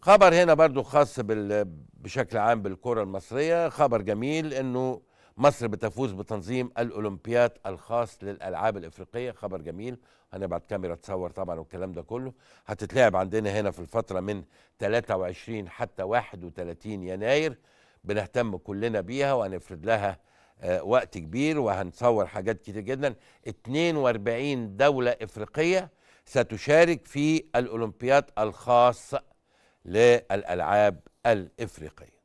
خبر هنا برضو خاص بشكل عام بالكرة المصرية خبر جميل انه مصر بتفوز بتنظيم الاولمبياد الخاص للالعاب الافريقيه خبر جميل هنبعت كاميرا تصور طبعا والكلام ده كله هتتلعب عندنا هنا في الفتره من 23 حتى 31 يناير بنهتم كلنا بيها وهنفرد لها آه، وقت كبير وهنصور حاجات كتير جدا 42 دوله افريقيه ستشارك في الاولمبياد الخاص للألعاب الإفريقية